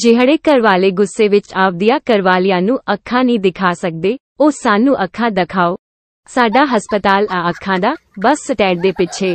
ਜਿਹੜੇ ਕਰਵਾਲੇ ਗੁੱਸੇ ਵਿੱਚ ਆਪਦੀਆਂ ਕਰਵਾਲੀਆਂ ਨੂੰ ਅੱਖਾਂ ਨਹੀਂ ਦਿਖਾ ਸਕਦੇ ਉਹ ਸਾਨੂੰ ਅੱਖਾਂ ਦਿਖਾਓ ਸਾਡਾ ਹਸਪਤਾਲ ਆ ਅੱਖਾਂ ਦਾ ਬਸ ਸਟੈਂਡ ਦੇ ਪਿੱਛੇ